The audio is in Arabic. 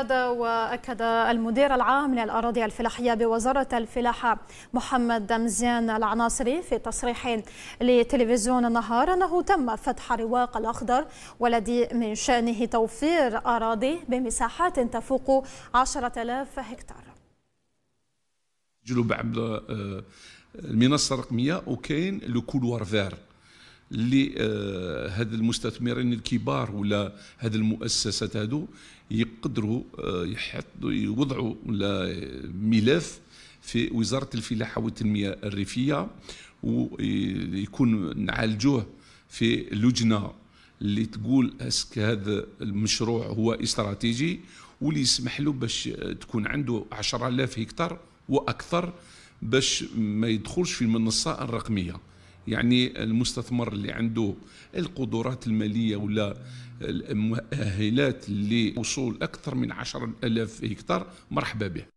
هذا واكد المدير العام للاراضي الفلاحيه بوزاره الفلاحه محمد مزيان العناصري في تصريح لتلفزيون النهار انه تم فتح الرواق الاخضر والذي من شانه توفير اراضي بمساحات تفوق 10000 هكتار. جلوب عبد آه، المنصه الرقميه وكاين لو كولوار فير لهاد المستثمرين الكبار ولا هاد المؤسسات هادو يقدروا آه، يحطوا يوضعوا ولا ملف في وزاره الفلاحه والتنميه الريفيه ويكون نعالجوه في لجنه اللي تقول اسك هذا المشروع هو استراتيجي واللي يسمح له باش تكون عنده 10000 هكتار واكثر باش ما يدخلش في المنصه الرقميه يعني المستثمر اللي عنده القدرات المالية ولا المؤهلات لوصول أكثر من عشر ألاف هكتار مرحبا به